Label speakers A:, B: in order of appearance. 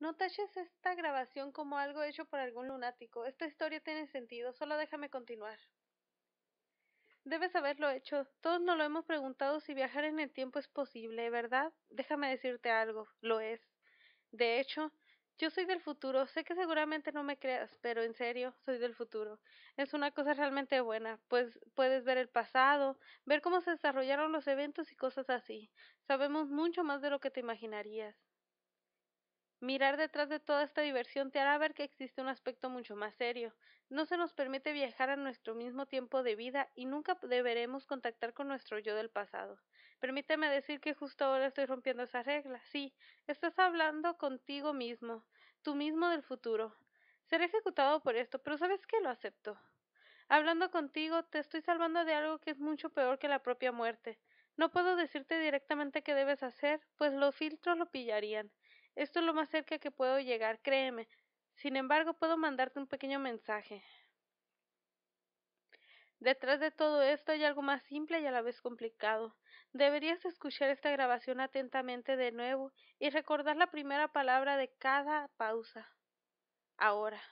A: No taches esta grabación como algo hecho por algún lunático. Esta historia tiene sentido, solo déjame continuar. Debes haberlo hecho. Todos nos lo hemos preguntado si viajar en el tiempo es posible, ¿verdad? Déjame decirte algo. Lo es. De hecho, yo soy del futuro, sé que seguramente no me creas, pero en serio, soy del futuro. Es una cosa realmente buena, pues puedes ver el pasado, ver cómo se desarrollaron los eventos y cosas así. Sabemos mucho más de lo que te imaginarías. Mirar detrás de toda esta diversión te hará ver que existe un aspecto mucho más serio. No se nos permite viajar a nuestro mismo tiempo de vida y nunca deberemos contactar con nuestro yo del pasado. Permíteme decir que justo ahora estoy rompiendo esa regla. Sí, estás hablando contigo mismo, tú mismo del futuro. Seré ejecutado por esto, pero sabes qué? lo acepto. Hablando contigo, te estoy salvando de algo que es mucho peor que la propia muerte. No puedo decirte directamente qué debes hacer, pues los filtros lo pillarían. Esto es lo más cerca que puedo llegar, créeme. Sin embargo, puedo mandarte un pequeño mensaje. Detrás de todo esto hay algo más simple y a la vez complicado. Deberías escuchar esta grabación atentamente de nuevo y recordar la primera palabra de cada pausa. Ahora.